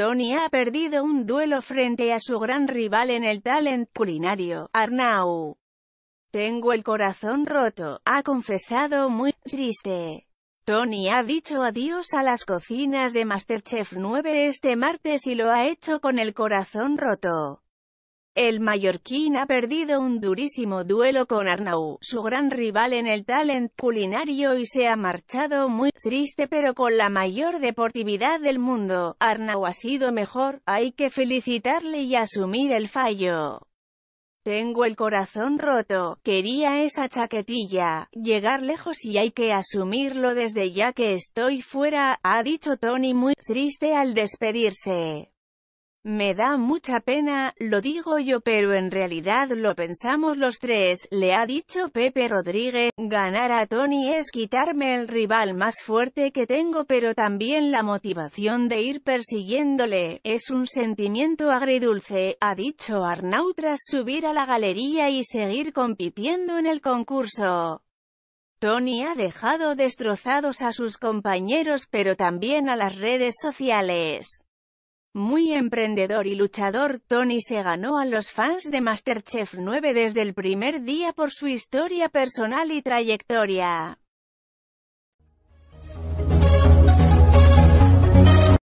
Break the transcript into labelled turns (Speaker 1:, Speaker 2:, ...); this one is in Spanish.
Speaker 1: Tony ha perdido un duelo frente a su gran rival en el talent culinario, Arnau. Tengo el corazón roto, ha confesado muy triste. Tony ha dicho adiós a las cocinas de Masterchef 9 este martes y lo ha hecho con el corazón roto. El mallorquín ha perdido un durísimo duelo con Arnau, su gran rival en el talent culinario y se ha marchado muy triste pero con la mayor deportividad del mundo. Arnau ha sido mejor, hay que felicitarle y asumir el fallo. Tengo el corazón roto, quería esa chaquetilla, llegar lejos y hay que asumirlo desde ya que estoy fuera, ha dicho Tony muy triste al despedirse. Me da mucha pena, lo digo yo pero en realidad lo pensamos los tres, le ha dicho Pepe Rodríguez, ganar a Tony es quitarme el rival más fuerte que tengo pero también la motivación de ir persiguiéndole, es un sentimiento agridulce, ha dicho Arnau tras subir a la galería y seguir compitiendo en el concurso. Tony ha dejado destrozados a sus compañeros pero también a las redes sociales. Muy emprendedor y luchador, Tony se ganó a los fans de Masterchef 9 desde el primer día por su historia personal y trayectoria.